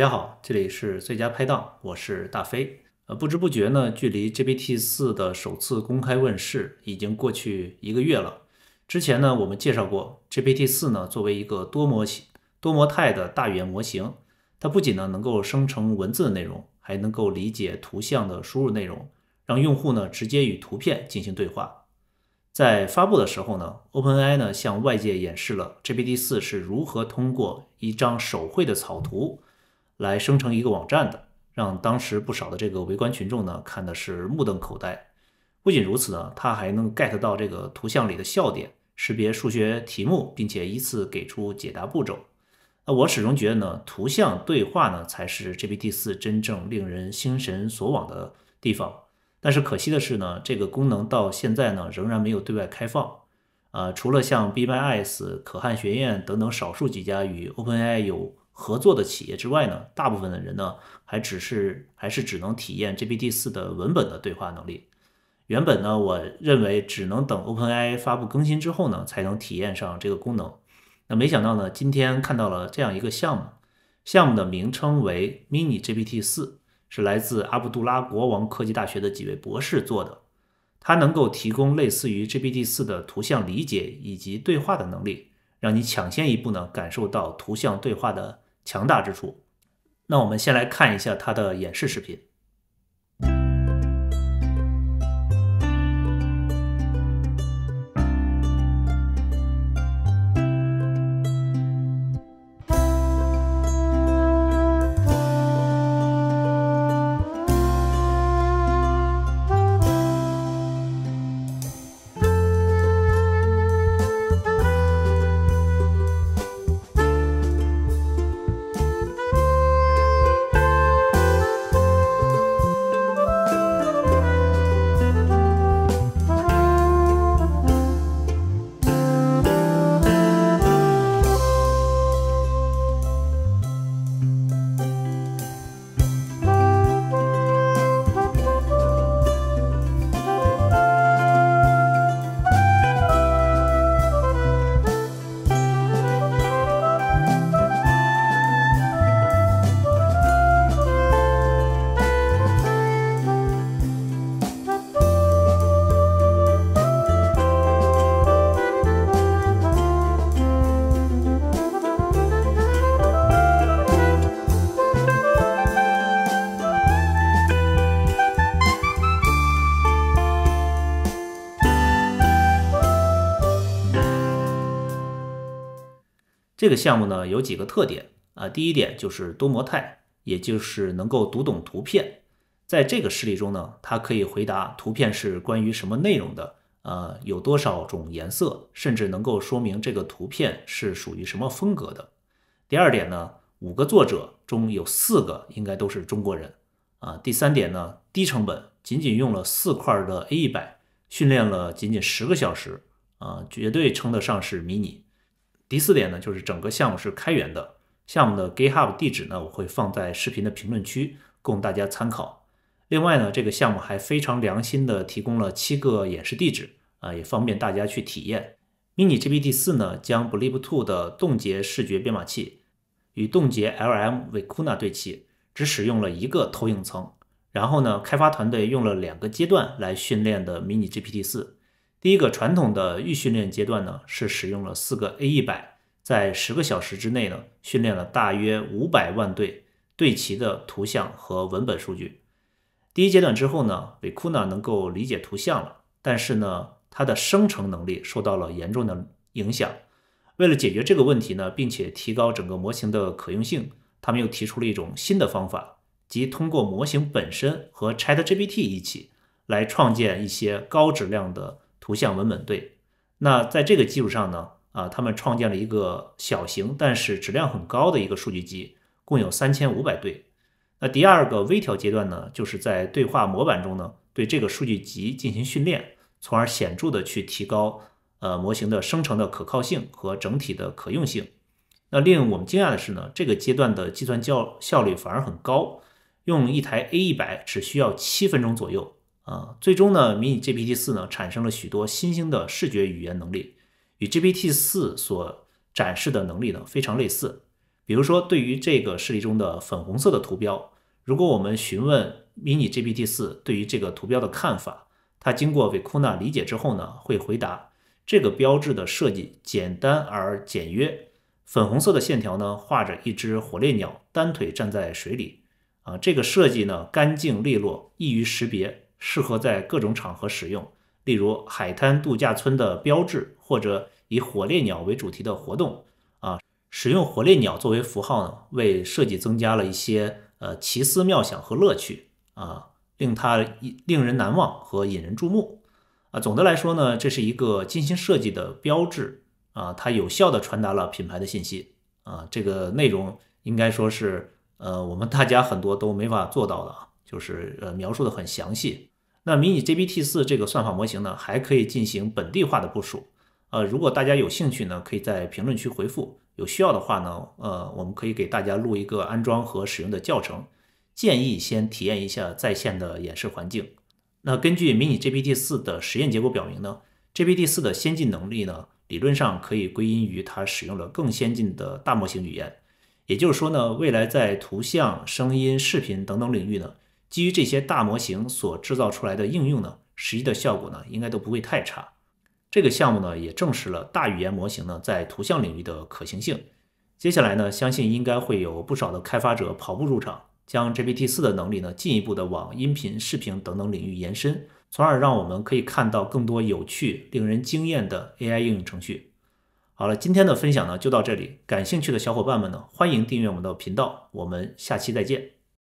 大家好，这里是最佳拍档，我是大飞。呃，不知不觉呢，距离 GPT 四的首次公开问世已经过去一个月了。之前呢，我们介绍过 GPT 四呢，作为一个多模型、多模态的大语言模型，它不仅呢能够生成文字的内容，还能够理解图像的输入内容，让用户呢直接与图片进行对话。在发布的时候呢，OpenAI 呢向外界演示了 GPT 四是如何通过一张手绘的草图。来生成一个网站的，让当时不少的这个围观群众呢看的是目瞪口呆。不仅如此呢，它还能 get 到这个图像里的笑点，识别数学题目，并且依次给出解答步骤。那我始终觉得呢，图像对话呢才是 GPT 四真正令人心神所往的地方。但是可惜的是呢，这个功能到现在呢仍然没有对外开放。啊，除了像 B y i S 可汗学院等等少数几家与 OpenAI 有合作的企业之外呢，大部分的人呢，还只是还是只能体验 GPT 四的文本的对话能力。原本呢，我认为只能等 OpenAI 发布更新之后呢，才能体验上这个功能。那没想到呢，今天看到了这样一个项目，项目的名称为 Mini GPT 四，是来自阿卜杜拉国王科技大学的几位博士做的。它能够提供类似于 GPT 四的图像理解以及对话的能力，让你抢先一步呢，感受到图像对话的。强大之处，那我们先来看一下它的演示视频。这个项目呢有几个特点啊，第一点就是多模态，也就是能够读懂图片。在这个事例中呢，它可以回答图片是关于什么内容的，呃，有多少种颜色，甚至能够说明这个图片是属于什么风格的。第二点呢，五个作者中有四个应该都是中国人啊。第三点呢，低成本，仅仅用了四块的 A100 训练了仅仅十个小时啊，绝对称得上是迷你。第四点呢，就是整个项目是开源的。项目的 GitHub 地址呢，我会放在视频的评论区，供大家参考。另外呢，这个项目还非常良心的提供了七个演示地址，啊，也方便大家去体验。Mini GPT-4 将 BLOOM-2 的冻结视觉编码器与冻结 LM Vicuna 对齐，只使用了一个投影层。然后呢，开发团队用了两个阶段来训练的 Mini GPT-4。第一个传统的预训练阶段呢，是使用了四个 A 一百，在十个小时之内呢，训练了大约五百万对对齐的图像和文本数据。第一阶段之后呢，维库呢能够理解图像了，但是呢，它的生成能力受到了严重的影响。为了解决这个问题呢，并且提高整个模型的可用性，他们又提出了一种新的方法，即通过模型本身和 ChatGPT 一起来创建一些高质量的。图像文本对，那在这个基础上呢，啊，他们创建了一个小型但是质量很高的一个数据集，共有三千五百对。那第二个微调阶段呢，就是在对话模板中呢，对这个数据集进行训练，从而显著的去提高呃模型的生成的可靠性和整体的可用性。那令我们惊讶的是呢，这个阶段的计算效效率反而很高，用一台 A 一百只需要七分钟左右。啊，最终呢迷你 GPT-4 呢产生了许多新兴的视觉语言能力，与 GPT-4 所展示的能力呢非常类似。比如说，对于这个示例中的粉红色的图标，如果我们询问迷你 GPT-4 对于这个图标的看法，它经过维库纳理解之后呢，会回答：这个标志的设计简单而简约，粉红色的线条呢画着一只火烈鸟单腿站在水里。啊，这个设计呢干净利落，易于识别。适合在各种场合使用，例如海滩度假村的标志或者以火烈鸟为主题的活动。啊，使用火烈鸟作为符号呢，为设计增加了一些呃奇思妙想和乐趣啊，令它令人难忘和引人注目。啊，总的来说呢，这是一个精心设计的标志啊，它有效地传达了品牌的信息啊。这个内容应该说是呃我们大家很多都没法做到的啊，就是呃描述的很详细。那迷你 GPT 四这个算法模型呢，还可以进行本地化的部署。呃，如果大家有兴趣呢，可以在评论区回复，有需要的话呢，呃，我们可以给大家录一个安装和使用的教程。建议先体验一下在线的演示环境。那根据迷你 GPT 四的实验结果表明呢，GPT 四的先进能力呢，理论上可以归因于它使用了更先进的大模型语言。也就是说呢，未来在图像、声音、视频等等领域呢。基于这些大模型所制造出来的应用呢，实际的效果呢应该都不会太差。这个项目呢也证实了大语言模型呢在图像领域的可行性。接下来呢，相信应该会有不少的开发者跑步入场，将 GPT 四的能力呢进一步的往音频、视频等等领域延伸，从而让我们可以看到更多有趣、令人惊艳的 AI 应用程序。好了，今天的分享呢就到这里，感兴趣的小伙伴们呢欢迎订阅我们的频道，我们下期再见。